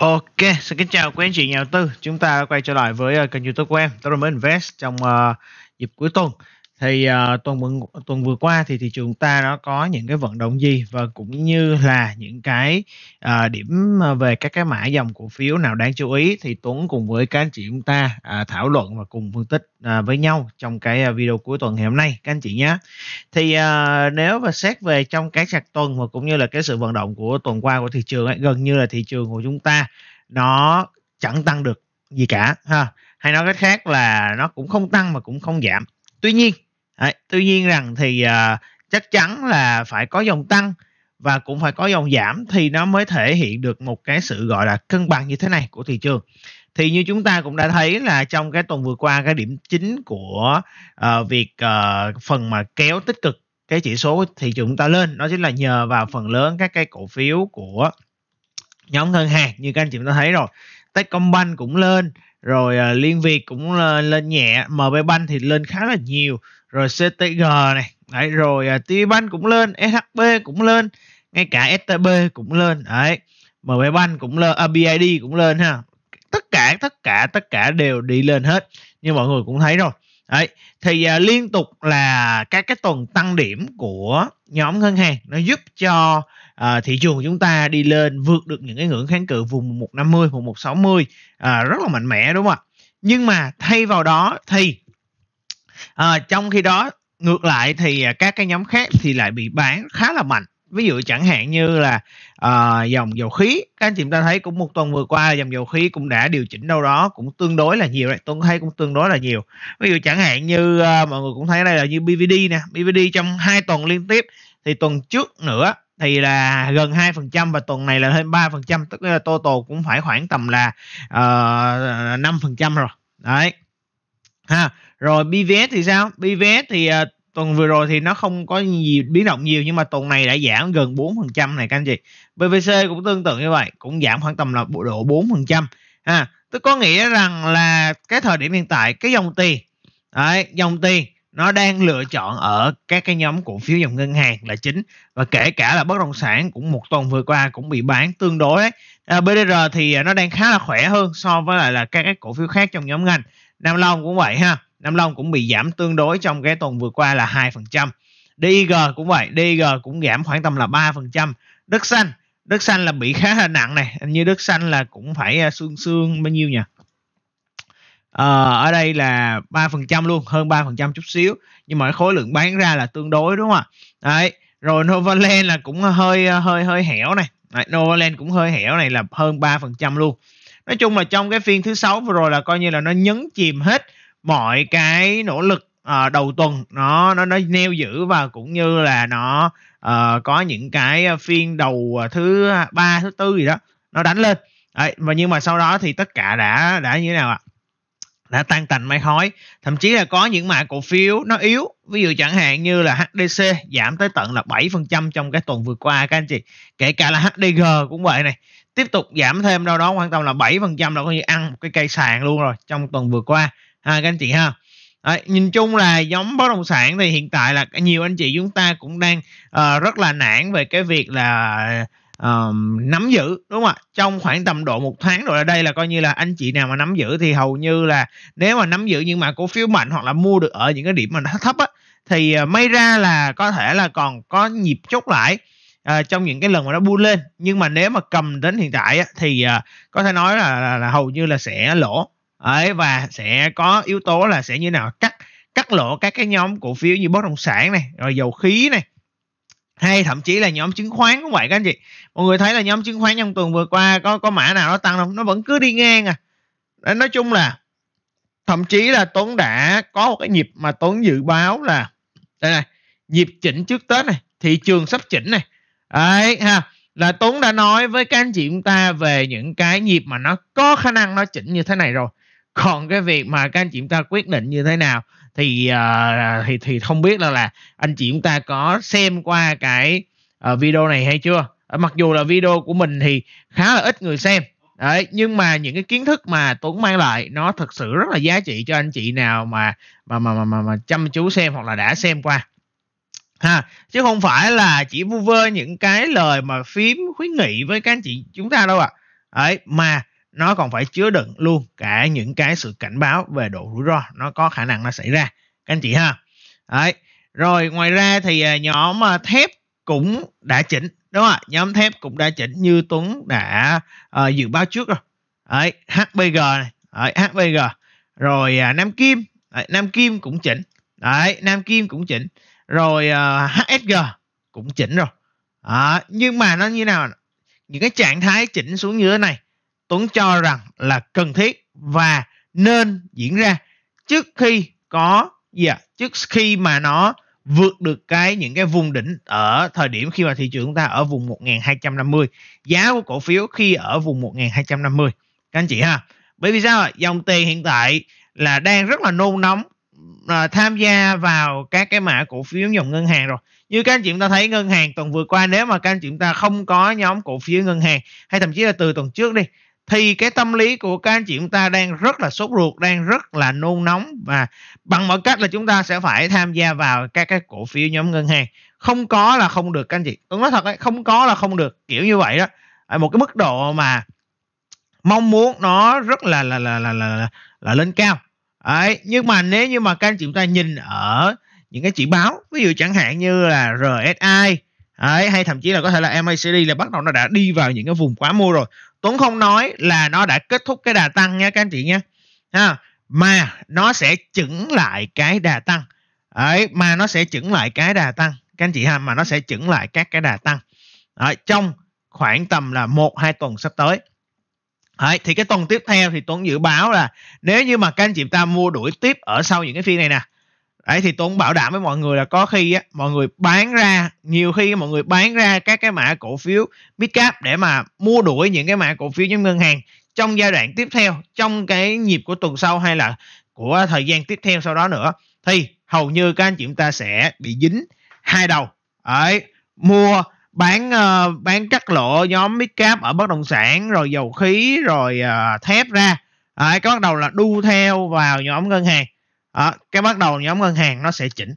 Ok, xin kính chào quý anh chị nhà đầu tư. Chúng ta quay trở lại với ờ, kênh YouTube của em, Tôi Invest trong uh, dịp cuối tuần thì uh, tuần tuần vừa qua thì thị trường ta nó có những cái vận động gì và cũng như là những cái uh, điểm ờ, về các cái mã dòng cổ phiếu nào đáng chú ý thì Tuấn cùng với các anh chị chúng ta uh, thảo luận và cùng phân tích uh, với nhau trong cái à, video cuối tuần ngày hôm nay các anh chị nhé. Thì uh, nếu mà xét về trong cái sạc tuần và cũng như là cái sự vận động của tuần qua của thị trường ấy, gần như là thị trường của chúng ta nó chẳng tăng được gì cả ha hay nói cách khác là nó cũng không tăng mà cũng không giảm tuy nhiên Đấy, tuy nhiên rằng thì uh, chắc chắn là phải có dòng tăng và cũng phải có dòng giảm thì nó mới thể hiện được một cái sự gọi là cân bằng như thế này của thị trường thì như chúng ta cũng đã thấy là trong cái tuần vừa qua cái điểm chính của uh, việc uh, phần mà kéo tích cực cái chỉ số thị trường chúng ta lên đó chính là nhờ vào phần lớn các cái cổ phiếu của nhóm ngân hàng như các anh chị đã thấy rồi Techcombank cũng lên rồi à, Liên Việt cũng lên, à, lên nhẹ MB Bank thì lên khá là nhiều rồi CTG này đấy rồi uh, à, TV Bank cũng lên SHB cũng lên ngay cả STB cũng lên đấy MB Bank cũng lên uh, BID cũng lên ha tất cả tất cả tất cả đều đi lên hết như mọi người cũng thấy rồi đấy thì uh, liên tục là các cái tuần tăng điểm của nhóm ngân hàng nó giúp cho à, thị trường của chúng ta đi lên vượt được những cái ngưỡng kháng cự vùng 1150, 1160 à, rất là mạnh mẽ đúng không ạ? Nhưng mà thay vào đó thì à, trong khi đó ngược lại thì à, các cái nhóm khác thì lại bị bán khá là mạnh ví dụ chẳng hạn như là uh, dòng dầu khí các anh chị ta thấy cũng một tuần vừa qua dòng dầu khí cũng đã điều chỉnh đâu đó cũng tương đối là nhiều đấy tôi thấy cũng tương đối là nhiều ví dụ chẳng hạn như uh, mọi người cũng thấy đây là như BVD nè BVD trong hai tuần liên tiếp thì tuần trước nữa thì là gần 2% và tuần này là thêm 3% tức là total cũng phải khoảng tầm là uh, ờ, 5% rồi. Đấy. Ha, rồi BVS thì sao? BVS thì uh, tuần vừa rồi thì nó không có gì biến động nhiều nhưng mà tuần này đã giảm gần 4% này các anh chị. BVC cũng tương tự như vậy, cũng giảm khoảng tầm là bộ độ 4%. Ha, tức có nghĩa rằng là cái thời điểm hiện tại cái dòng tiền đấy, dòng tiền nó đang lựa chọn ở các cái nhóm cổ phiếu dòng ngân hàng là chính và kể cả là bất động sản cũng một tuần vừa qua cũng bị bán tương đối ấy. À, BDR thì à, nó đang khá là khỏe hơn so với lại là các cái cổ phiếu khác trong nhóm ngành Nam Long cũng vậy ha Nam Long cũng bị giảm tương đối trong cái tuần vừa qua là 2% DIG cũng vậy DIG cũng giảm khoảng tầm là 3% Đất xanh Đất xanh là bị khá là nặng này như Đất xanh là cũng phải xương à, xương bao nhiêu nhỉ Ờ, ở đây là 3% luôn, hơn 3% chút xíu nhưng mà khối lượng bán ra là tương đối đúng không ạ? Đấy, rồi Novaland là cũng hơi hơi hơi hẻo này. Đấy, Novaland cũng hơi hẻo này là hơn 3% luôn. Nói chung là trong cái phiên thứ sáu vừa rồi là coi như là nó nhấn chìm hết mọi cái nỗ lực uh, đầu tuần nó nó nó neo giữ và cũng như là nó uh, có những cái phiên đầu ờ, thứ ba thứ tư gì đó nó đánh lên Đấy, và nhưng mà sau đó thì tất cả đã đã như thế nào ạ? À? đã tan tành mây khói thậm chí là có những mã cổ phiếu nó yếu ví dụ chẳng hạn như là HDC giảm tới tận là 7% trong cái tuần vừa qua các anh chị kể cả là HDG cũng vậy này tiếp tục giảm thêm đâu đó quan tâm là 7% là coi như ăn một cái cây sàn luôn rồi trong tuần vừa qua ha các anh chị ha Đấy, nhìn chung là giống bất động sản thì hiện tại là nhiều anh chị chúng ta cũng đang uh, rất là nản về cái việc là um, nắm giữ đúng không ạ trong khoảng tầm độ một tháng rồi ở đây là coi như là anh chị nào mà nắm giữ thì hầu như là nếu mà nắm giữ nhưng mà cổ phiếu mạnh hoặc là mua được ở những cái điểm mà nó thấp á thì ờ, may ra là có thể là còn có nhịp chốt lại À, trong những cái lần mà nó buôn lên nhưng mà nếu mà cầm đến hiện tại á, thì à, có thể nói là, là, là hầu như là sẽ lỗ ấy và sẽ có yếu tố là sẽ như nào cắt cắt lỗ các cái nhóm cổ phiếu như bất động sản này rồi dầu khí này hay thậm chí là nhóm chứng khoán cũng vậy các anh chị mọi người thấy là nhóm chứng khoán trong tuần vừa qua có có mã nào nó tăng không nó vẫn cứ đi ngang à Đấy, nói chung là thậm chí là Tuấn đã có một cái nhịp mà Tuấn dự báo là đây này nhịp chỉnh trước Tết này thị trường sắp chỉnh này đấy ha là Tuấn đã nói với các anh chị chúng ta về những cái nhịp mà nó có khả năng nó chỉnh như thế này rồi còn cái việc mà các anh chị chúng ta quyết định như thế nào thì uh, thì thì không biết là là anh chị chúng ta có xem qua cái uh, video này hay chưa ờ, mặc dù là video của mình thì khá là ít người xem Đấy, nhưng mà những cái kiến thức mà Tuấn mang lại nó thật sự rất là giá trị cho anh chị nào mà mà mà mà, mà, mà chăm chú xem hoặc là đã xem qua ha chứ không phải là chỉ vu vơ những cái lời mà phím khuyến nghị với các anh chị chúng ta đâu ạ à. Đấy, mà nó còn phải chứa đựng luôn cả những cái sự cảnh báo về độ rủi ro nó có khả năng nó xảy ra các anh chị ha Đấy. rồi ngoài ra thì à, nhóm à, thép cũng đã chỉnh đúng không ạ nhóm thép cũng đã chỉnh như tuấn đã uh, dự báo trước rồi Đấy. hbg này Đấy. hbg rồi uh, nam kim Đấy. nam kim cũng chỉnh Đấy. nam kim cũng chỉnh rồi uh, hsg cũng chỉnh rồi à, nhưng mà nó như nào những cái trạng thái chỉnh xuống như thế này Tuấn cho rằng là cần thiết và nên diễn ra trước khi có gì yeah, trước khi mà nó vượt được cái những cái vùng đỉnh ở thời điểm khi mà thị trường chúng ta ở vùng 1250 giá của cổ phiếu khi ở vùng 1250 các anh chị ha bởi vì sao dòng tiền hiện tại là đang rất là nôn nóng à, tham gia vào các cái mã cổ phiếu dòng ngân hàng rồi như các anh chị chúng ta thấy ngân hàng tuần vừa qua nếu mà các anh chị chúng ta không có nhóm cổ phiếu ngân hàng hay thậm chí là từ tuần trước đi thì cái tâm lý của các anh chị chúng ta đang rất là sốt ruột đang rất là nôn nóng và bằng mọi cách là chúng ta sẽ phải tham gia vào các cái cổ phiếu nhóm ngân hàng không có là không được các anh chị tôi nói thật đấy không có là không được kiểu như vậy đó ở một cái mức độ mà mong muốn nó rất là là là là là, là, là lên cao đấy nhưng mà nếu như mà các anh chị chúng ta nhìn ở những cái chỉ báo ví dụ chẳng hạn như là RSI đấy, hay thậm chí là có thể là MACD là bắt đầu nó đã đi vào những cái vùng quá mua rồi Tuấn không nói là nó đã kết thúc cái đà tăng nha các anh chị nha. Ha, mà nó sẽ chững lại cái đà tăng. ấy mà nó sẽ chững lại cái đà tăng các anh chị ha, mà nó sẽ chững lại các cái đà tăng. Đấy, trong khoảng tầm là một hai tuần sắp tới. Đấy, thì cái tuần tiếp theo thì Tuấn dự báo là nếu như mà các anh chị ta mua đuổi tiếp ở sau những cái phiên này nè Đấy, thì Tuấn bảo đảm với mọi người là có khi á, mọi người bán ra nhiều khi mọi người bán ra các cái mã cổ phiếu midcap để mà mua đuổi những cái mã cổ phiếu nhóm ngân hàng trong giai đoạn tiếp theo trong cái nhịp của tuần sau hay là của thời gian tiếp theo sau đó nữa thì hầu như các anh chị chúng ta sẽ bị dính hai đầu ấy mua bán uh, bán cắt lỗ nhóm midcap ở bất động sản rồi dầu khí rồi uh, thép ra ấy có bắt đầu là đu theo vào nhóm ngân hàng à, cái bắt đầu nhóm ngân hàng nó sẽ chỉnh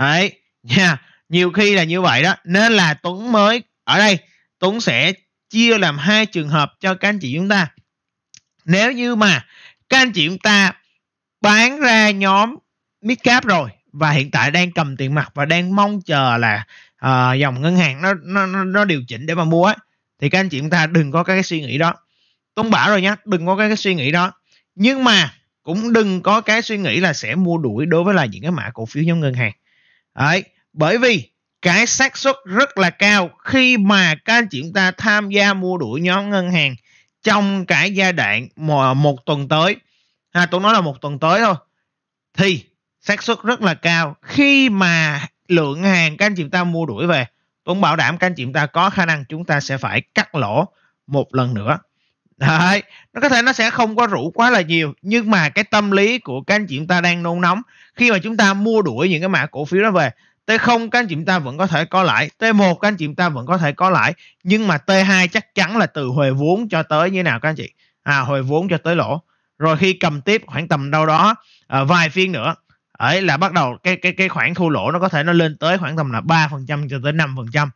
đấy nha nhiều khi là như vậy đó nên là tuấn mới ở đây tuấn sẽ chia làm hai trường hợp cho các anh chị chúng ta nếu như mà các anh chị chúng ta bán ra nhóm midcap rồi và hiện tại đang cầm tiền mặt và đang mong chờ là uh, dòng ngân hàng nó, nó nó điều chỉnh để mà mua ấy, thì các anh chị chúng ta đừng có cái suy nghĩ đó tuấn bảo rồi nhé đừng có cái suy nghĩ đó nhưng mà cũng đừng có cái suy nghĩ là sẽ mua đuổi đối với là những cái mã cổ phiếu nhóm ngân hàng đấy bởi vì cái xác suất rất là cao khi mà các anh chị chúng ta tham gia mua đuổi nhóm ngân hàng trong cái giai đoạn mà một tuần tới ha tôi nói là một tuần tới thôi thì xác suất rất là cao khi mà lượng hàng các anh chị ta mua đuổi về Tuấn bảo đảm các anh chị ta có khả năng chúng ta sẽ phải cắt lỗ một lần nữa Đấy, nó có thể nó sẽ không có rủ quá là nhiều nhưng mà cái tâm lý của các anh chị chúng ta đang nôn nóng khi mà chúng ta mua đuổi những cái mã cổ phiếu đó về T0 các anh chị chúng ta vẫn có thể có lãi, T1 các anh chị chúng ta vẫn có thể có lãi, nhưng mà T2 chắc chắn là từ hồi vốn cho tới như nào các anh chị? À hồi vốn cho tới lỗ. Rồi khi cầm tiếp khoảng tầm đâu đó à, vài phiên nữa, ấy là bắt đầu cái cái cái khoản thu lỗ nó có thể nó lên tới khoảng tầm là 3% cho tới 5%.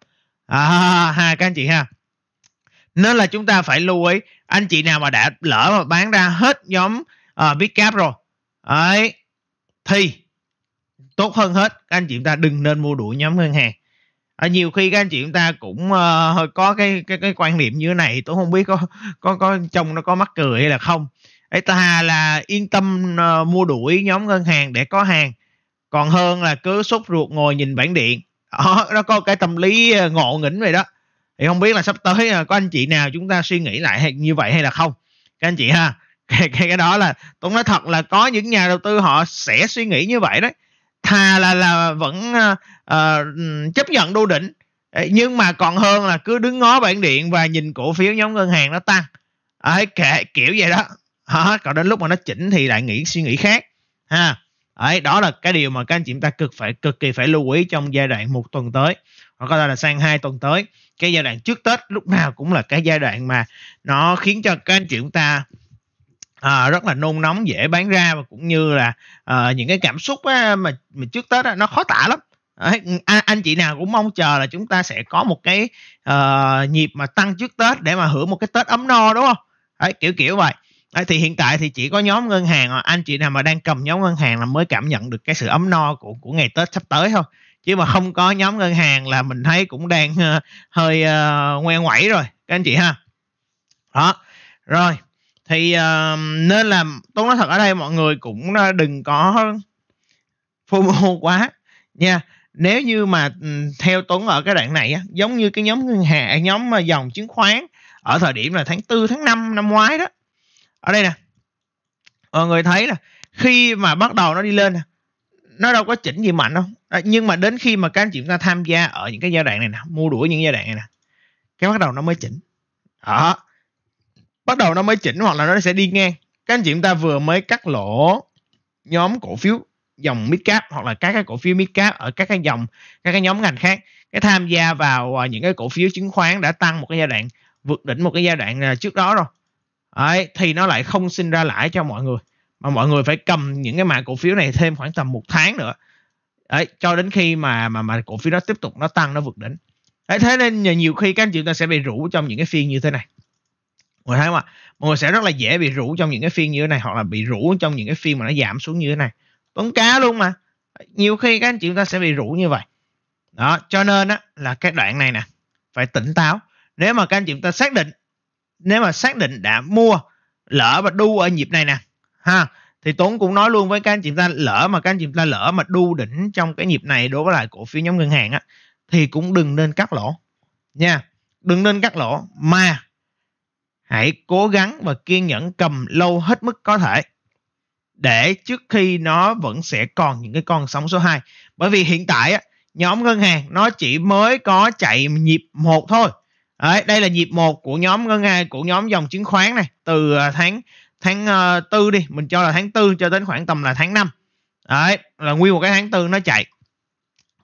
À ha các anh chị ha nên là chúng ta phải lưu ý anh chị nào mà đã lỡ mà bán ra hết nhóm uh, big cap rồi ấy thì tốt hơn hết các anh chị chúng ta đừng nên mua đuổi nhóm ngân hàng ở ờ, nhiều khi các anh chị chúng ta cũng uh, có cái cái cái quan niệm như thế này tôi không biết có có có chồng nó có mắc cười hay là không ấy ta là yên tâm uh, mua đuổi nhóm ngân hàng để có hàng còn hơn là cứ sốt ruột ngồi nhìn bản điện đó, nó có cái tâm lý ngộ nghĩnh vậy đó thì không biết là sắp tới à, có anh chị nào chúng ta suy nghĩ lại hay, như vậy hay là không các anh chị ha cái, cái, cái đó là tôi nói thật là có những nhà đầu tư họ sẽ suy nghĩ như vậy đấy thà là là vẫn uh, chấp nhận đô đỉnh nhưng mà còn hơn là cứ đứng ngó bản điện và nhìn cổ phiếu nhóm ngân hàng nó tăng ấy kệ kiểu vậy đó hả còn đến lúc mà nó chỉnh thì lại nghĩ suy nghĩ khác ha ấy đó là cái điều mà các anh chị chúng ta cực phải cực kỳ phải lưu ý trong giai đoạn một tuần tới hoặc có thể là sang hai tuần tới cái giai đoạn trước tết lúc nào cũng là cái giai đoạn mà nó khiến cho các anh chị chúng ta À, rất là nôn nóng dễ bán ra và cũng như là à, những cái cảm xúc á, mà, mà trước tết á, nó khó tả lắm à, anh chị nào cũng mong chờ là chúng ta sẽ có một cái uh, nhịp mà tăng trước tết để mà hưởng một cái tết ấm no đúng không Đấy, kiểu kiểu vậy Đấy, thì hiện tại thì chỉ có nhóm ngân hàng anh chị nào mà đang cầm nhóm ngân hàng là mới cảm nhận được cái sự ấm no của của ngày tết sắp tới thôi chứ mà không có nhóm ngân hàng là mình thấy cũng đang uh, hơi uh, ngoe ngoẩy rồi các anh chị ha đó rồi thì uh, nên là tôi nói thật ở đây mọi người cũng đừng có fomo quá nha nếu như mà ừ, theo Tuấn ở cái đoạn này á, giống như cái nhóm ngân hàng à, nhóm dòng chứng khoán ở thời điểm là tháng 4 tháng 5 năm ngoái đó ở đây nè mọi người thấy là khi mà bắt đầu nó đi lên nó đâu có chỉnh gì mạnh đâu à, nhưng mà đến khi mà các anh chị chúng ta tham gia ở những cái giai đoạn này nè mua đuổi những giai đoạn này nè cái bắt đầu nó mới chỉnh đó bắt đầu nó mới chỉnh hoặc là nó sẽ đi ngang các anh chị chúng ta vừa mới cắt lỗ nhóm cổ phiếu dòng mid cap hoặc là các cái cổ phiếu mid cap ở các cái dòng các cái nhóm ngành khác cái tham gia vào à, những cái cổ phiếu chứng khoán đã tăng một cái giai đoạn vượt đỉnh một cái giai đoạn à, trước đó rồi Đấy, thì nó lại không sinh ra lãi cho mọi người mà mọi người phải cầm những cái mã cổ phiếu này thêm khoảng tầm một tháng nữa đấy cho đến khi mà mà mà cổ phiếu đó tiếp tục nó tăng nó vượt đỉnh đấy, thế nên nhiều khi các anh chị ta sẽ bị rủ trong những cái phiên như thế này mọi thấy không ạ mọi người sẽ rất là dễ bị rủ trong những cái phiên như thế này hoặc là bị rủ trong những cái phiên mà nó giảm xuống như thế này tốn cá luôn mà nhiều khi các anh chị ta sẽ bị rủ như vậy đó cho nên á, là cái đoạn này nè phải tỉnh táo nếu mà các anh chị ta xác định nếu mà xác định đã mua lỡ và đu ở nhịp này nè ha thì Tuấn cũng nói luôn với các anh chị ta lỡ mà các anh chị ta lỡ mà đu đỉnh trong cái nhịp này đối với lại cổ phiếu nhóm ngân hàng á thì cũng đừng nên cắt lỗ nha đừng nên cắt lỗ mà hãy cố gắng và kiên nhẫn cầm lâu hết mức có thể để trước khi nó vẫn sẽ còn những cái con sóng số 2 bởi vì hiện tại á, nhóm ngân hàng nó chỉ mới có chạy nhịp một thôi Đấy, đây là nhịp một của nhóm ngân hàng của nhóm dòng chứng khoán này từ à, tháng tháng ờ, tư đi mình cho là tháng tư cho đến khoảng tầm là tháng 5 đấy là nguyên một cái tháng tư nó chạy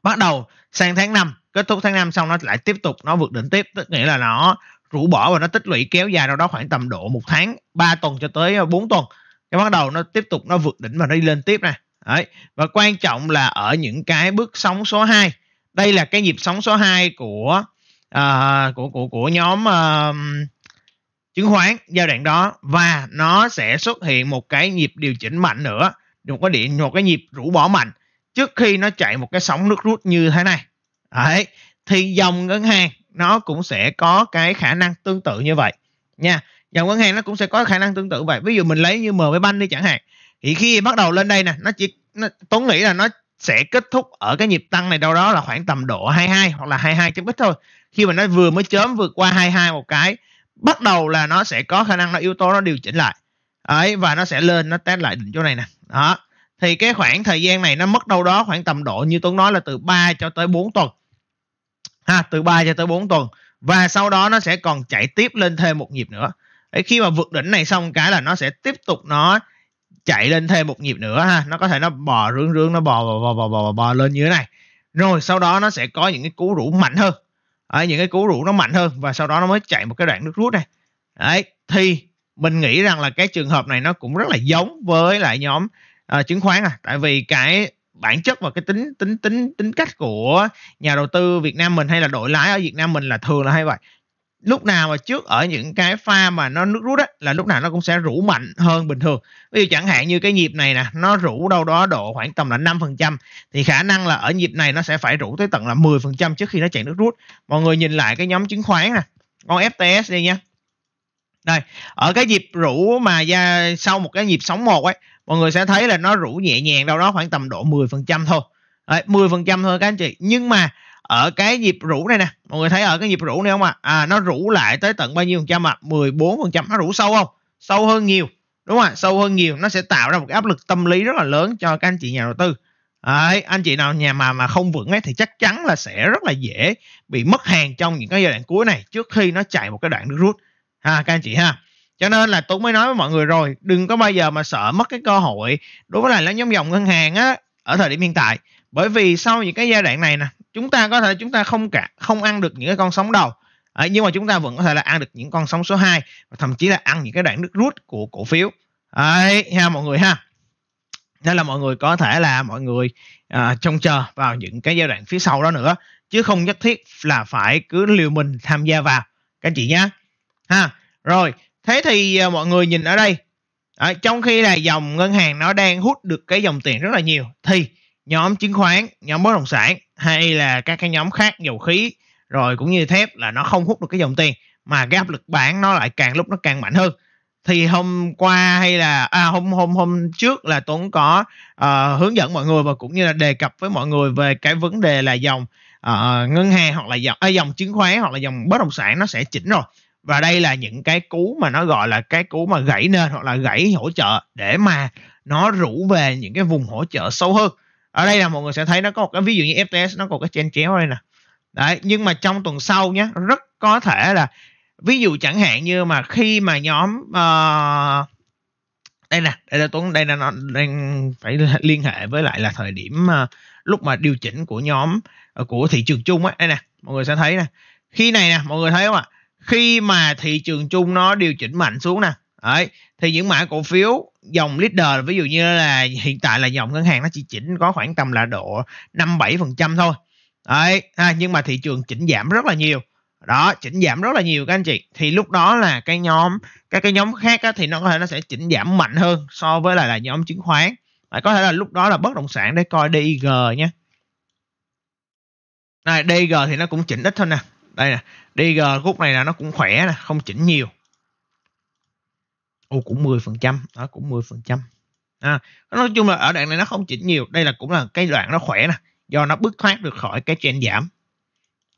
bắt đầu sang tháng 5 kết thúc tháng 5 xong nó lại tiếp tục nó vượt đỉnh tiếp tức nghĩa là nó rũ bỏ và nó tích lũy kéo dài đâu đó khoảng tầm độ một tháng 3 tuần cho tới 4 ờ, tuần cái bắt đầu nó tiếp tục nó vượt đỉnh và nó đi lên tiếp này Đấy. và quan trọng là ở những cái bước sóng số 2 đây là cái nhịp sóng số 2 của uh, của của của nhóm uh, chứng khoán giai đoạn đó và nó sẽ xuất hiện một cái nhịp điều chỉnh mạnh nữa một cái điện một cái nhịp rũ bỏ mạnh trước khi nó chạy một cái sóng nước rút như thế này đấy thì dòng ngân hàng nó cũng sẽ có cái khả năng tương tự như vậy nha dòng ngân hàng nó cũng sẽ có khả năng tương tự vậy ví dụ mình lấy như MB Bank đi chẳng hạn thì khi bắt đầu lên đây nè nó chỉ nó, tốn nghĩ là nó sẽ kết thúc ở cái nhịp tăng này đâu đó là khoảng tầm độ 22 hoặc là 22 chấm ít thôi khi mà nó vừa mới chớm vượt qua 22 một cái bắt đầu là nó sẽ có khả năng nó yếu tố nó điều chỉnh lại ấy và nó sẽ lên nó test lại đỉnh chỗ này nè đó thì cái khoảng thời gian này nó mất đâu đó khoảng tầm độ như Tuấn nói là từ 3 cho tới 4 tuần ha từ 3 cho tới 4 tuần và sau đó nó sẽ còn chạy tiếp lên thêm một nhịp nữa ấy khi mà vượt đỉnh này xong cái là nó sẽ tiếp tục nó chạy lên thêm một nhịp nữa ha nó có thể nó bò rướng rướng nó bò bò bò bò bò, bò lên như thế này rồi sau đó nó sẽ có những cái cú rũ mạnh hơn à, những cái cú rũ nó mạnh hơn và sau đó nó mới chạy một cái đoạn nước rút này đấy thì mình nghĩ rằng là cái trường hợp này nó cũng rất là giống với lại nhóm uh, chứng khoán à tại vì cái bản chất và cái tính tính tính tính cách của nhà đầu tư Việt Nam mình hay là đội lái ở Việt Nam mình là thường là hay vậy lúc nào mà trước ở những cái pha mà nó nước rút á là lúc nào nó cũng sẽ rủ mạnh hơn bình thường ví dụ chẳng hạn như cái nhịp này nè nó rủ đâu đó độ khoảng tầm là 5% thì khả năng là ở nhịp này nó sẽ phải rủ tới tận là 10% trước khi nó chạy nước rút mọi người nhìn lại cái nhóm chứng khoán nè con FTS đây nha đây ở cái nhịp rủ mà ra sau một cái nhịp sóng một ấy mọi người sẽ thấy là nó rủ nhẹ nhàng đâu đó khoảng tầm độ 10% thôi Đấy, 10% thôi các anh chị nhưng mà ở cái nhịp rũ này nè mọi người thấy ở cái nhịp rũ này không ạ à? à nó rũ lại tới tận bao nhiêu phần trăm ạ à? 14 phần trăm nó rũ sâu không sâu hơn nhiều đúng không ạ sâu hơn nhiều nó sẽ tạo ra một cái áp lực tâm lý rất là lớn cho các anh chị nhà đầu tư Đấy, anh chị nào nhà mà mà không vững ấy thì chắc chắn là sẽ rất là dễ bị mất hàng trong những cái giai đoạn cuối này trước khi nó chạy một cái đoạn nước rút ha các anh chị ha cho nên là tôi mới nói với mọi người rồi đừng có bao giờ mà sợ mất cái cơ hội đối với lại nhóm dòng ngân hàng á ở thời điểm hiện tại bởi vì sau những cái giai đoạn này nè chúng ta có thể chúng ta không cả không ăn được những cái con sóng đầu à, nhưng mà chúng ta vẫn có thể là ăn được những con sóng số 2 và thậm chí là ăn những cái đoạn nước rút của cổ phiếu đấy ha mọi người ha nên là mọi người có thể là mọi người à, trông chờ vào những cái giai đoạn phía sau đó nữa chứ không nhất thiết là phải cứ liều mình tham gia vào các anh chị nhá ha rồi thế thì à, mọi người nhìn ở đây à, trong khi là dòng ngân hàng nó đang hút được cái dòng tiền rất là nhiều thì nhóm chứng khoán nhóm bất động sản hay là các cái nhóm khác dầu khí rồi cũng như thép là nó không hút được cái dòng tiền mà cái áp lực bán nó lại càng lúc nó càng mạnh hơn thì hôm qua hay là à, hôm hôm hôm trước là Tuấn có uh, hướng dẫn mọi người và cũng như là đề cập với mọi người về cái vấn đề là dòng uh, ngân hàng hoặc là dòng à, dòng chứng khoán hoặc là dòng bất động sản nó sẽ chỉnh rồi và đây là những cái cú mà nó gọi là cái cú mà gãy nền hoặc là gãy hỗ trợ để mà nó rủ về những cái vùng hỗ trợ sâu hơn ở đây là mọi người sẽ thấy nó có một cái ví dụ như FTS nó có cái chen chéo đây nè đấy nhưng mà trong tuần sau nhé rất có thể là ví dụ chẳng hạn như mà khi mà nhóm uh, đây nè đây là tuấn đây là nó đang phải liên hệ với lại là thời điểm uh, lúc mà điều chỉnh của nhóm uh, của thị trường chung ấy đây nè mọi người sẽ thấy nè khi này nè mọi người thấy không ạ khi mà thị trường chung nó điều chỉnh mạnh xuống nè đấy thì những mã cổ phiếu dòng leader ví dụ như là hiện tại là dòng ngân hàng nó chỉ chỉnh có khoảng tầm là độ 5 7 phần trăm thôi đấy à, nhưng mà thị trường chỉnh giảm rất là nhiều đó chỉnh giảm rất là nhiều các anh chị thì lúc đó là cái nhóm các cái nhóm khác á, thì nó có thể nó sẽ chỉnh giảm mạnh hơn so với lại là nhóm chứng khoán à, có thể là lúc đó là bất động sản để coi DIG nhé này DIG thì nó cũng chỉnh ít thôi nè đây nè dig khúc này là nó cũng khỏe nè không chỉnh nhiều ô cũng 10 phần trăm đó cũng 10 phần trăm à, nói chung là ở đoạn này nó không chỉnh nhiều đây là cũng là cái đoạn nó khỏe nè do nó bứt thoát được khỏi cái trend giảm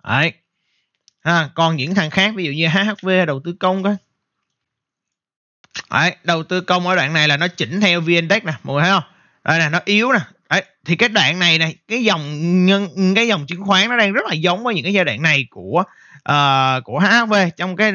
đấy à, còn những thằng khác ví dụ như HHV đầu tư công coi đấy, đầu tư công ở đoạn này là nó chỉnh theo VN Index nè mọi người thấy không đây nè nó yếu nè đấy, thì cái đoạn này này cái dòng nhân cái dòng chứng khoán nó đang rất là giống với những cái giai đoạn này của uh, của HHV trong cái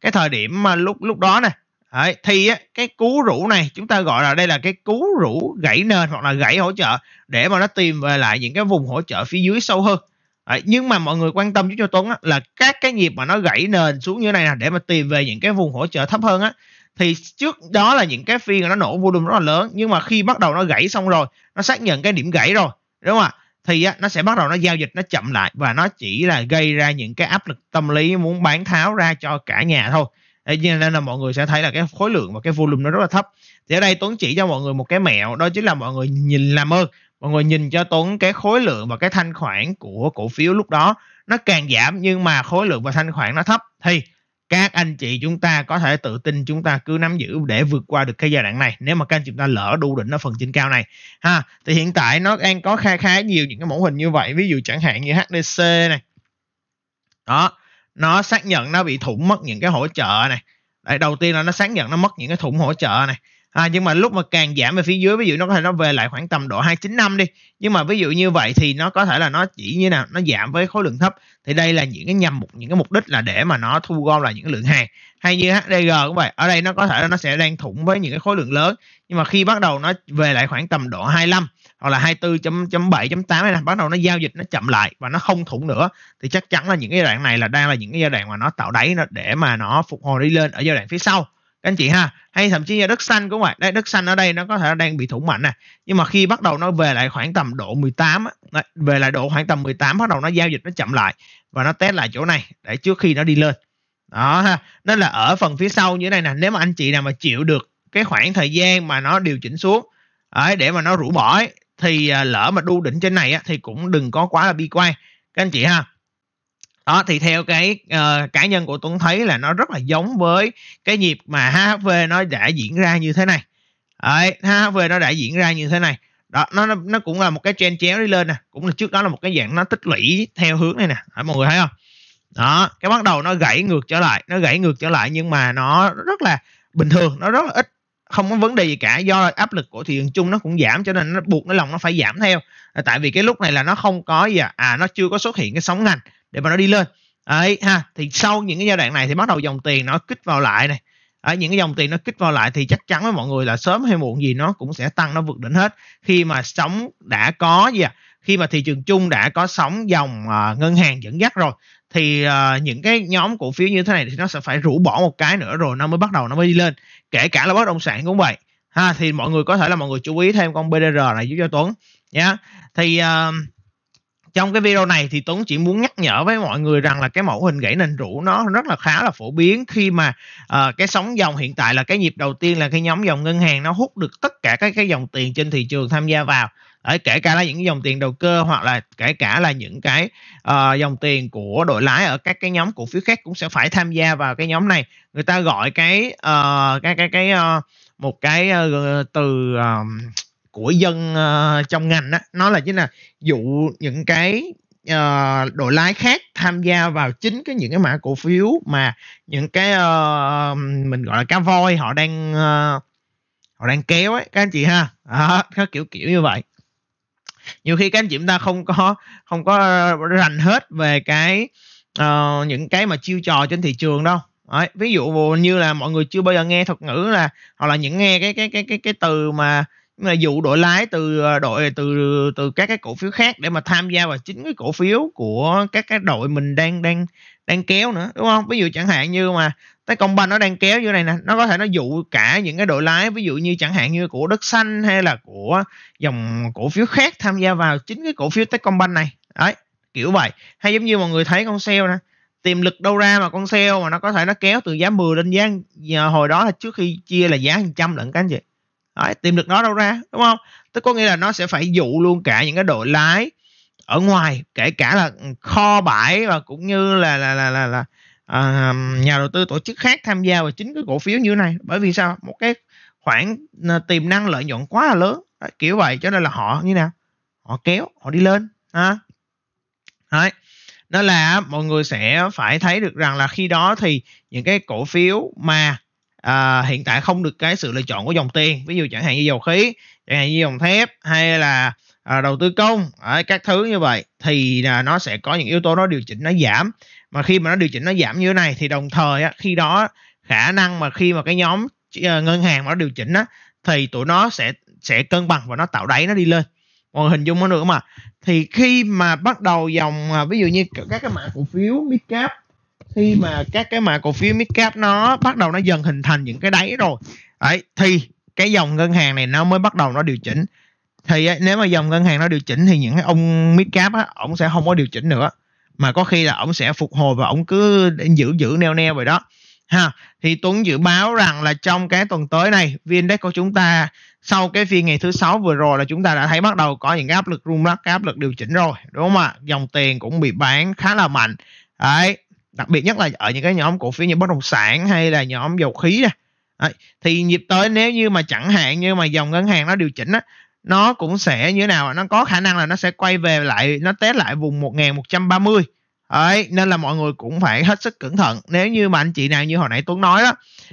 cái thời điểm mà lúc lúc đó này Đấy, thì á, cái cú rũ này chúng ta gọi là đây là cái cú rũ gãy nền hoặc là gãy hỗ trợ để mà nó tìm về lại những cái vùng hỗ trợ phía dưới sâu hơn Đấy, nhưng mà mọi người quan tâm cho Tuấn á, là các cái nhịp mà nó gãy nền xuống như này nè để mà tìm về những cái vùng hỗ trợ thấp hơn á thì trước đó là những cái phiên nó nổ volume rất là lớn nhưng mà khi bắt đầu nó gãy xong rồi nó xác nhận cái điểm gãy rồi đúng không ạ thì á, nó sẽ bắt đầu nó giao dịch nó chậm lại và nó chỉ là gây ra những cái áp lực tâm lý muốn bán tháo ra cho cả nhà thôi nên là mọi người sẽ thấy là cái khối lượng và cái volume nó rất là thấp thì ở đây Tuấn chỉ cho mọi người một cái mẹo đó chính là mọi người nhìn làm ơn mọi người nhìn cho Tuấn cái khối lượng và cái thanh khoản của cổ phiếu lúc đó nó càng giảm nhưng mà khối lượng và thanh khoản nó thấp thì các anh chị chúng ta có thể tự tin chúng ta cứ nắm giữ để vượt qua được cái giai đoạn này nếu mà các anh chúng ta lỡ đu đỉnh ở phần trên cao này ha thì hiện tại nó đang có khá khá nhiều những cái mẫu hình như vậy ví dụ chẳng hạn như HDC này đó nó xác nhận nó bị thủng mất những cái hỗ trợ này Đấy, đầu tiên là nó xác nhận nó mất những cái thủng hỗ trợ này à, nhưng mà lúc mà càng giảm về phía dưới ví dụ nó có thể nó về lại khoảng tầm độ 295 đi nhưng mà ví dụ như vậy thì nó có thể là nó chỉ như nào nó giảm với khối lượng thấp thì đây là những cái nhằm mục những cái mục đích là để mà nó thu gom lại những lượng hàng hay như HDG cũng vậy ở đây nó có thể là nó sẽ đang thủng với những cái khối lượng lớn nhưng mà khi bắt đầu nó về lại khoảng tầm độ 25 hoặc là 24.7.8 này bắt đầu nó giao dịch nó chậm lại và nó không thủng nữa thì chắc chắn là những cái đoạn này là đang là những cái giai đoạn mà nó tạo đáy nó để mà nó phục hồi đi lên ở giai đoạn phía sau các anh chị ha hay thậm chí là đất xanh cũng vậy đây đất xanh ở đây nó có thể đang bị thủng mạnh này nhưng mà khi bắt đầu nó về lại khoảng tầm độ 18 về lại độ khoảng tầm 18 bắt đầu nó giao dịch nó chậm lại và nó test lại chỗ này để trước khi nó đi lên đó ha nên là ở phần phía sau như thế này nè nếu mà anh chị nào mà chịu được cái khoảng thời gian mà nó điều chỉnh xuống để mà nó rũ bỏ thì à, lỡ mà đu đỉnh trên này á, thì cũng đừng có quá là bi quan các anh chị ha đó thì theo cái uh, cá nhân của Tuấn thấy là nó rất là giống với cái nhịp mà HHV nó đã diễn ra như thế này Đấy, HHV nó đã diễn ra như thế này đó nó nó cũng là một cái trend chéo đi lên nè cũng là trước đó là một cái dạng nó tích lũy theo hướng này nè Đấy, mọi người thấy không đó cái bắt đầu nó gãy ngược trở lại nó gãy ngược trở lại nhưng mà nó rất là bình thường nó rất là ít không có vấn đề gì cả do áp lực của thị trường chung nó cũng giảm cho nên nó buộc nó lòng nó phải giảm theo à, tại vì cái lúc này là nó không có gì à, à nó chưa có xuất hiện cái sóng ngành để mà nó đi lên ấy ha thì sau những cái giai đoạn này thì bắt đầu dòng tiền nó kích vào lại này ở những cái dòng tiền nó kích vào lại thì chắc chắn với mọi người là sớm hay muộn gì nó cũng sẽ tăng nó vượt đỉnh hết khi mà sóng đã có gì à? khi mà thị trường chung đã có sóng dòng à, ngân hàng dẫn dắt rồi thì uh, những cái nhóm cổ phiếu như thế này thì nó sẽ phải rũ bỏ một cái nữa rồi nó mới bắt đầu nó mới đi lên kể cả là bất động sản cũng vậy ha thì mọi người có thể là mọi người chú ý thêm con BDR này giúp cho Tuấn nhé yeah. thì uh, trong cái video này thì Tuấn chỉ muốn nhắc nhở với mọi người rằng là cái mẫu hình gãy nền rũ nó rất là khá là phổ biến khi mà uh, cái sóng dòng hiện tại là cái nhịp đầu tiên là cái nhóm dòng ngân hàng nó hút được tất cả các cái dòng tiền trên thị trường tham gia vào Đấy, kể cả là những dòng tiền đầu cơ hoặc là kể cả là những cái uh, dòng tiền của đội lái ở các cái nhóm cổ phiếu khác cũng sẽ phải tham gia vào cái nhóm này người ta gọi cái uh, cái cái cái uh, một cái uh, từ uh, của dân uh, trong ngành đó nó là chính là dụ những cái uh, ờ, đội lái khác tham gia vào chính cái những cái mã cổ phiếu mà những cái uh, mình gọi là cá voi họ đang uh, họ đang kéo ấy các anh chị ha đó, nó kiểu kiểu như vậy nhiều khi các anh chị chúng ta không có không có rành hết về cái uh, những cái mà chiêu trò trên thị trường đâu Đấy, ví dụ như là mọi người chưa bao giờ nghe thuật ngữ là hoặc là những nghe cái cái cái cái cái từ mà dụ đội lái từ ờ, đội từ từ các cái cổ phiếu khác để mà tham gia vào chính cái cổ phiếu của các cái đội mình đang đang đang kéo nữa đúng không ví dụ chẳng hạn như mà tới công banh nó đang kéo như này nè nó có thể nó dụ cả những cái đội lái ví dụ như chẳng hạn như của đất xanh hay là của dòng cổ phiếu khác tham gia vào chính cái cổ phiếu tết công banh này đấy kiểu vậy hay giống như mọi người thấy con sale nè tiềm lực đâu ra mà con sale mà nó có thể nó kéo từ giá 10 lên giá hồi đó là trước khi chia là giá hàng trăm lận các anh chị Đấy, tìm được nó đâu ra đúng không tức có nghĩa là nó sẽ phải dụ luôn cả những cái đội lái ở ngoài kể cả là kho bãi và cũng như là là là là, là à, nhà đầu tư tổ chức khác tham gia vào chính cái cổ phiếu như thế này bởi vì sao một cái khoản à, tiềm năng lợi nhuận quá là lớn Đấy, kiểu vậy cho nên là họ như nào họ kéo họ đi lên ha Đấy. nó là mọi người sẽ phải thấy được rằng là khi đó thì những cái cổ phiếu mà à, hiện tại không được cái sự lựa chọn của dòng tiền ví dụ chẳng hạn như dầu khí chẳng hạn như dòng thép hay là à, đầu tư công à, các thứ như vậy thì à, nó sẽ có những yếu tố nó điều chỉnh nó giảm mà khi mà nó điều chỉnh nó giảm như thế này thì đồng thời á, khi đó khả năng mà khi mà cái nhóm ờ, ngân hàng mà nó điều chỉnh á, thì tụi nó sẽ sẽ cân bằng và nó tạo đáy nó đi lên Còn hình dung nó được mà thì khi mà bắt đầu dòng à, ví dụ như các cái mã cổ phiếu mid cap khi mà các cái mà cổ phiếu midcap nó bắt đầu nó dần hình thành những cái đáy rồi ấy thì cái dòng ngân hàng này nó mới bắt đầu nó điều chỉnh thì ấy, nếu mà dòng ngân hàng nó điều chỉnh thì những cái ông midcap á ông sẽ không có điều chỉnh nữa mà có khi là ông sẽ phục hồi và ông cứ giữ giữ neo neo vậy đó ha thì Tuấn dự báo rằng là trong cái tuần tới này VN Index của chúng ta sau cái phiên ngày thứ sáu vừa rồi là chúng ta đã thấy bắt đầu có những áp lực rung lắc áp lực điều chỉnh rồi đúng không ạ dòng tiền cũng bị bán khá là mạnh đấy đặc biệt nhất là ở những cái nhóm cổ phiếu như bất động sản hay là nhóm dầu khí nè thì nhịp tới nếu như mà chẳng hạn như mà dòng ngân hàng nó điều chỉnh á nó cũng sẽ như thế nào nó có khả năng là nó sẽ quay về lại nó test lại vùng 1130 Đấy, nên là mọi người cũng phải hết sức cẩn thận nếu như mà anh chị nào như hồi nãy Tuấn nói đó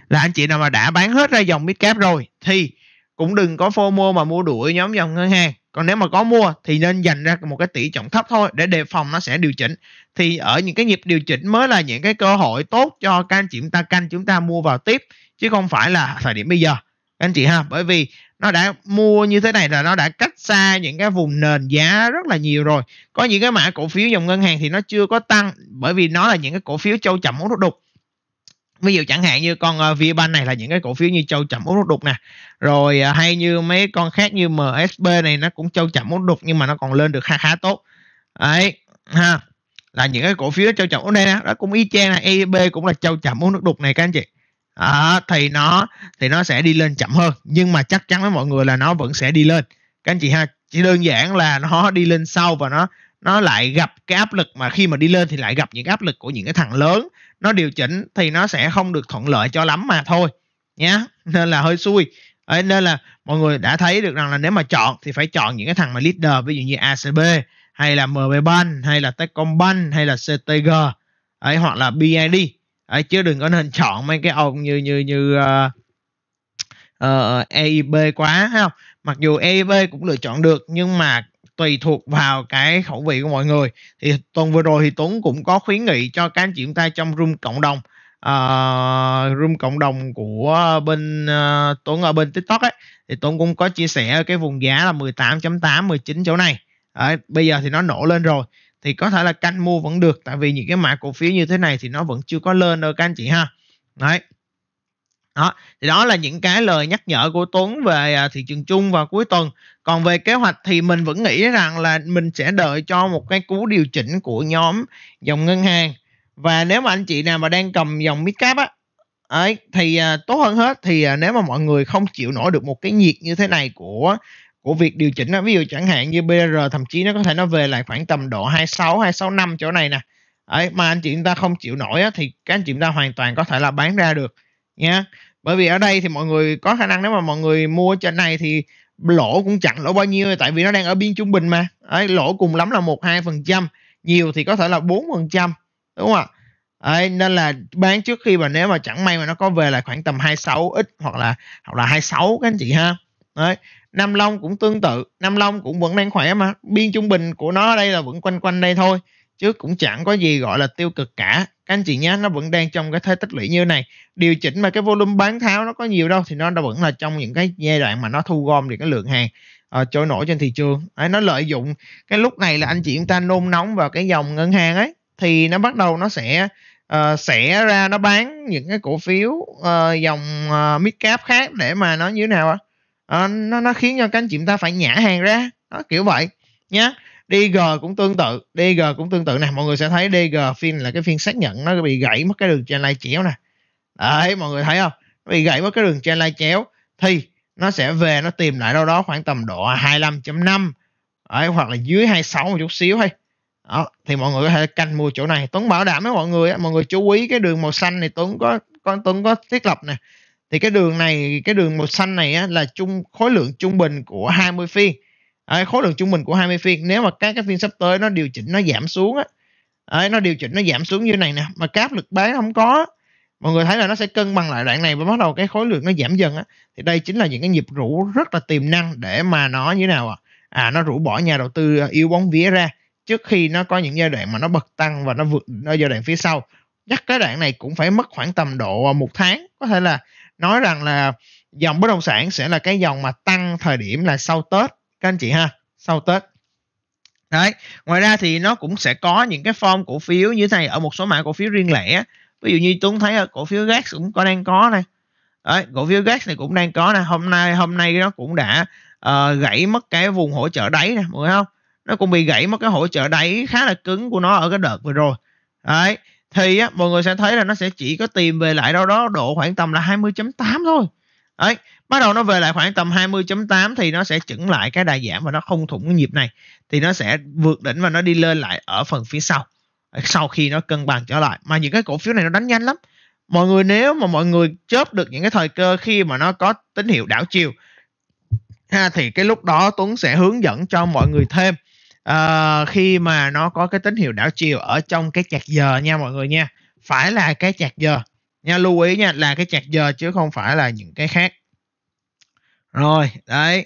là anh chị nào mà đã bán hết ra dòng midcap rồi thì cũng đừng có FOMO mà mua đuổi nhóm dòng ngân hàng còn nếu mà có mua thì nên dành ra một cái tỷ trọng thấp thôi để đề phòng nó sẽ điều chỉnh thì ở những cái nhịp điều chỉnh mới là những cái cơ hội tốt cho các anh chị chúng ta canh chúng ta mua vào tiếp chứ không phải là thời điểm bây giờ anh chị ha bởi vì nó đã mua như thế này là nó đã cách xa những cái vùng nền giá rất là nhiều rồi có những cái mã cổ phiếu dòng ngân hàng thì nó chưa có tăng bởi vì nó là những cái cổ phiếu châu chậm muốn đục ví dụ chẳng hạn như con uh, ờ, VBank này là những cái cổ phiếu như châu chậm út đục nè rồi uh, hay như mấy con khác như MSB này nó cũng châu chậm út đục nhưng mà nó còn lên được khá khá tốt đấy ha là những cái cổ phiếu châu chậm út đây nè đó cũng y chang này EIB cũng là châu chậm út nước đục này các anh chị à, thì nó thì nó sẽ đi lên chậm hơn nhưng mà chắc chắn với mọi người là nó vẫn sẽ đi lên các anh chị ha chỉ đơn giản là nó đi lên sau và nó nó lại gặp cái áp lực mà khi mà đi lên thì lại gặp những áp lực của những cái thằng lớn nó điều chỉnh thì nó sẽ không được thuận lợi cho lắm mà thôi nhá nên là hơi xui Đấy, nên là mọi người đã thấy được rằng là nếu mà chọn thì phải chọn những cái thằng mà leader ví dụ như ACB hay là MB Bank hay là Techcombank hay là CTG ấy hoặc là BID ấy chứ đừng có nên chọn mấy cái ông như như như uh, uh, EIB quá ha mặc dù EIB cũng lựa chọn được nhưng mà tùy thuộc vào cái khẩu vị của mọi người thì tuần vừa rồi thì Tuấn cũng có khuyến nghị cho các anh chị chúng ta trong room cộng đồng uh, room cộng đồng của bên uh, Tuấn ở bên TikTok ấy thì Tuấn cũng có chia sẻ cái vùng giá là 18.8 19 chỗ này à, bây giờ thì nó nổ lên rồi thì có thể là canh mua vẫn được tại vì những cái mã cổ phiếu như thế này thì nó vẫn chưa có lên đâu các anh chị ha đấy đó thì đó là những cái lời nhắc nhở của Tuấn về à, thị trường chung vào cuối tuần còn về kế hoạch thì mình vẫn nghĩ rằng là mình sẽ đợi cho một cái cú điều chỉnh của nhóm dòng ngân hàng và nếu mà anh chị nào mà đang cầm dòng midcap á ấy thì à, tốt hơn hết thì à, nếu mà mọi người không chịu nổi được một cái nhiệt như thế này của của việc điều chỉnh á, ví dụ chẳng hạn như BR thậm chí nó có thể nó về lại khoảng tầm độ 26 265 chỗ này nè ấy mà anh chị chúng ta không chịu nổi á, thì các anh chị chúng ta hoàn toàn có thể là bán ra được nha bởi vì ở đây thì mọi người có khả năng nếu mà mọi người mua trên này thì lỗ cũng chẳng lỗ bao nhiêu tại vì nó đang ở biên trung bình mà Đấy, lỗ cùng lắm là một hai phần trăm nhiều thì có thể là bốn phần trăm đúng không ạ Đấy, nên là bán trước khi mà nếu mà chẳng may mà nó có về là khoảng tầm 26 ít hoặc là hoặc là 26 các anh chị ha Đấy. Nam Long cũng tương tự Nam Long cũng vẫn đang khỏe mà biên trung bình của nó ở đây là vẫn quanh quanh đây thôi chứ cũng chẳng có gì gọi là tiêu cực cả các anh chị nhé nó vẫn đang trong cái thế tích lũy như này điều chỉnh mà cái volume bán tháo nó có nhiều đâu thì nó vẫn là trong những cái giai đoạn mà nó thu gom được cái lượng hàng uh, trôi nổi trên thị trường đấy, nó lợi dụng cái lúc này là anh chị chúng ta nôn nóng vào cái dòng ngân hàng ấy thì nó bắt đầu nó sẽ uh, ờ, sẽ ra nó bán những cái cổ phiếu uh, dòng uh, mid cap khác để mà nó như thế nào ạ à? nó nó khiến cho các anh chị chúng ta phải nhả hàng ra đó kiểu vậy nhá DG cũng tương tự DG cũng tương tự nè mọi người sẽ thấy DG phiên là cái phiên xác nhận nó bị gãy mất cái đường trên lai chéo nè đấy mọi người thấy không nó bị gãy mất cái đường trên lai chéo thì nó sẽ về nó tìm lại đâu đó khoảng tầm độ 25.5 đấy, hoặc là dưới 26 một chút xíu thôi đó, thì mọi người có thể canh mua chỗ này Tuấn bảo đảm với mọi người mọi người chú ý cái đường màu xanh này Tuấn có con Tuấn có thiết lập nè thì cái đường này cái đường màu xanh này á, là chung khối lượng trung bình của 20 phiên à, khối lượng trung bình của 20 phiên nếu mà các cái phiên sắp tới nó điều chỉnh nó giảm xuống á à, nó điều chỉnh nó giảm xuống như này nè mà cái áp lực bán không có mọi người thấy là nó sẽ cân bằng lại đoạn này và bắt đầu cái khối lượng nó giảm dần á thì đây chính là những cái nhịp rũ rất là tiềm năng để mà nó như thế nào à à nó rũ bỏ nhà đầu tư à, yêu bóng vía ra trước khi nó có những giai đoạn mà nó bật tăng và nó vượt ở giai đoạn phía sau chắc cái đoạn này cũng phải mất khoảng tầm độ à, một tháng có thể là nói rằng là dòng bất động sản sẽ là cái dòng mà tăng thời điểm là sau tết các anh chị ha sau tết đấy ngoài ra thì nó cũng sẽ có những cái form cổ phiếu như thế này ở một số mã cổ phiếu riêng lẻ ví dụ như tuấn thấy ở cổ phiếu gas cũng có đang có này đấy, cổ phiếu gas này cũng đang có này hôm nay hôm nay nó cũng đã uh, gãy mất cái vùng hỗ trợ đáy nè mọi người không nó cũng bị gãy mất cái hỗ trợ đáy khá là cứng của nó ở cái đợt vừa rồi đấy thì á, mọi người sẽ thấy là nó sẽ chỉ có tìm về lại đâu đó độ khoảng tầm là 20.8 thôi đấy bắt đầu nó về lại khoảng tầm 20.8 thì nó sẽ chững lại cái đà giảm và nó không thủng nhịp này thì nó sẽ vượt đỉnh và nó đi lên lại ở phần phía sau sau khi nó cân bằng trở lại mà những cái cổ phiếu này nó đánh nhanh lắm mọi người nếu mà mọi người chớp được những cái thời cơ khi mà nó có tín hiệu đảo chiều ha thì cái lúc đó Tuấn sẽ hướng dẫn cho mọi người thêm uh, khi mà nó có cái tín hiệu đảo chiều ở trong cái chạc giờ nha mọi người nha phải là cái chạc giờ nha lưu ý nha là cái chạc giờ chứ không phải là những cái khác rồi đấy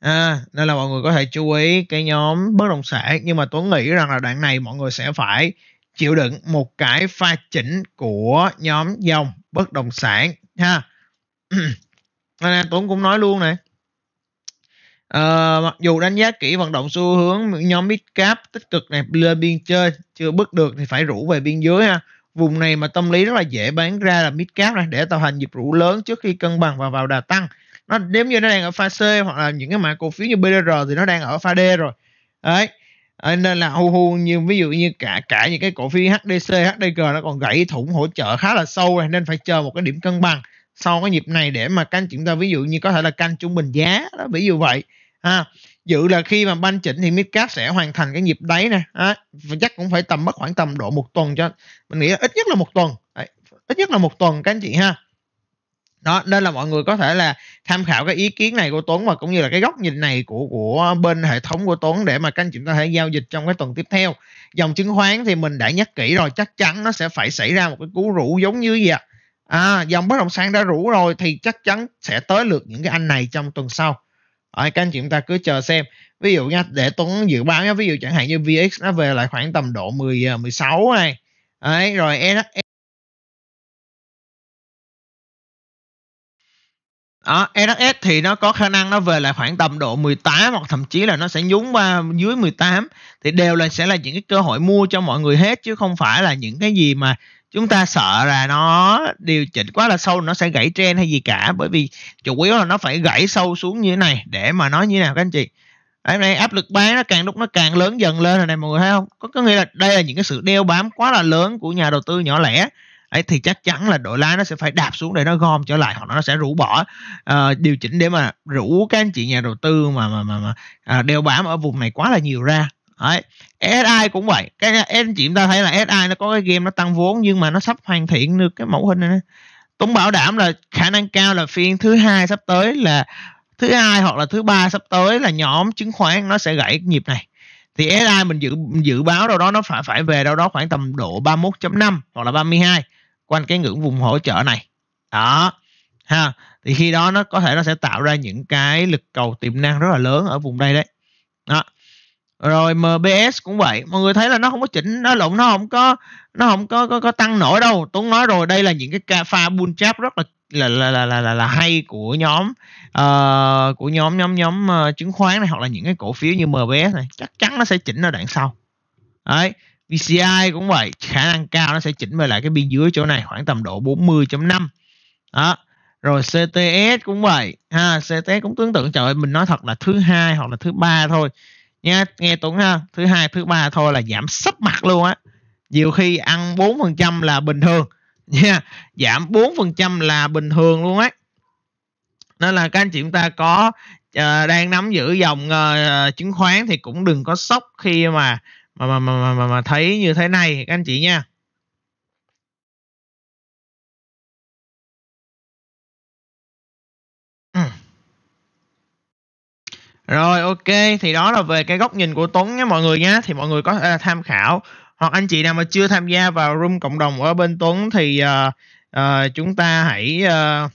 à, nên là mọi người có thể chú ý cái nhóm bất động sản nhưng mà tuấn nghĩ rằng là đoạn này mọi người sẽ phải chịu đựng một cái pha chỉnh của nhóm dòng bất động sản ha nên tuấn cũng nói luôn này À, ờ, mặc dù đánh giá kỹ vận động xu hướng nhóm mid cap tích cực này lên biên chơi chưa bước được thì phải rủ về biên dưới ha vùng này mà tâm lý rất là dễ bán ra là mid cap này để tạo thành nhịp rũ lớn trước khi cân bằng và vào đà tăng nó nếu như nó đang ở pha C hoặc là những cái mã cổ phiếu như BDR thì nó đang ở pha D rồi đấy ờ, nên là hu hu như ví dụ như cả cả những cái cổ phiếu HDC HDG nó còn gãy thủng hỗ trợ khá là sâu rồi nên phải chờ một cái điểm cân bằng sau cái nhịp này để mà canh chúng ta ví dụ như có thể là canh trung bình giá đó ví dụ vậy ha à, dự là khi mà ban chỉnh thì midcap sẽ hoàn thành cái nhịp đáy nè và chắc cũng phải tầm mất khoảng tầm độ một tuần cho mình nghĩ ít nhất là một tuần ít nhất là một tuần các anh chị ha đó nên là mọi người có thể là tham khảo cái ý kiến này của Tuấn và cũng như là cái góc nhìn này của của bên hệ thống của Tuấn để mà các anh chị có thể giao dịch trong cái tuần tiếp theo dòng chứng khoán thì mình đã nhắc kỹ rồi chắc chắn nó sẽ phải xảy ra một cái cú rũ giống như vậy à? dòng bất động sản đã rũ rồi thì chắc chắn sẽ tới lượt những cái anh này trong tuần sau rồi các anh chị chúng ta cứ chờ xem ví dụ nha để Tuấn dự báo nha ví dụ chẳng hạn như VX nó về lại khoảng tầm độ 10 16 à, này Đấy, rồi đó, RSS thì nó có khả năng nó về lại khoảng tầm độ 18 hoặc thậm chí là nó sẽ nhúng qua dưới 18 thì đều là sẽ là những cái cơ hội mua cho mọi người hết chứ không phải là những cái gì mà chúng ta sợ là nó điều chỉnh quá là sâu nó sẽ gãy trend hay gì cả bởi vì chủ yếu là nó phải gãy sâu xuống như thế này để mà nói như thế nào các anh chị hôm nay áp lực bán nó càng lúc nó càng lớn dần lên rồi này mọi người thấy không có, có nghĩa là đây là những cái sự đeo bám quá là lớn của nhà đầu tư nhỏ lẻ ấy thì chắc chắn là đội lá nó sẽ phải đạp xuống để nó gom trở lại hoặc là nó sẽ rũ bỏ uh, điều chỉnh để mà rũ các anh chị nhà đầu tư mà mà mà, mà uh, đeo bám ở vùng này quá là nhiều ra Đấy. SI cũng vậy cái anh chị chúng ta thấy là SI nó có cái game nó tăng vốn nhưng mà nó sắp hoàn thiện được cái mẫu hình này Tuấn bảo đảm là khả năng cao là phiên thứ hai sắp tới là thứ hai hoặc là thứ ba sắp tới là nhóm chứng khoán nó sẽ gãy nhịp này thì SI mình dự dự báo đâu đó nó phải phải về đâu đó khoảng tầm độ 31.5 hoặc là 32 quanh cái ngưỡng vùng hỗ trợ này đó ha thì khi đó nó có thể nó sẽ tạo ra những cái lực cầu tiềm năng rất là lớn ở vùng đây đấy đó rồi MBS cũng vậy mọi người thấy là nó không có chỉnh nó lộn nó không có nó không có có, có tăng nổi đâu Tuấn nói rồi đây là những cái pha bull trap rất là là là là là, là, là hay của nhóm uh, của nhóm nhóm nhóm uh, chứng khoán này hoặc là những cái cổ phiếu như MBS này chắc chắn nó sẽ chỉnh ở đoạn sau đấy VCI cũng vậy khả năng cao nó sẽ chỉnh về lại cái biên dưới chỗ này khoảng tầm độ 40.5 đó rồi CTS cũng vậy ha CTS cũng tương tự trời ơi, mình nói thật là thứ hai hoặc là thứ ba thôi nha nghe Tuấn ha thứ hai thứ ba thôi là giảm sấp mặt luôn á nhiều khi ăn 4% là bình thường nha giảm 4% là bình thường luôn á nên là các anh chị chúng ta có uh, đang nắm giữ dòng uh, chứng khoán thì cũng đừng có sốc khi mà mà mà mà mà, mà thấy như thế này các anh chị nha ừ. Rồi ok thì đó là về cái góc nhìn của Tuấn nhé mọi người nhé thì mọi người có thể là tham khảo hoặc anh chị nào mà chưa tham gia vào room cộng đồng ở bên Tuấn thì uh, uh, chúng ta hãy uh,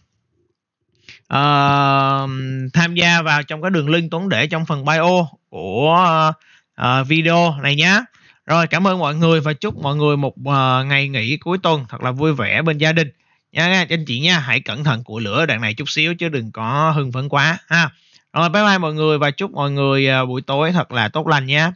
uh, tham gia vào trong cái đường link Tuấn để trong phần bio của uh, Ờ, video này nhé rồi cảm ơn mọi người và chúc mọi người một uh, ngày nghỉ cuối tuần thật là vui vẻ bên gia đình nha anh chị nha hãy cẩn thận của lửa đoạn này chút xíu chứ đừng có hưng phấn quá ha rồi bye bye mọi người và chúc mọi người uh, buổi tối thật là tốt lành nhé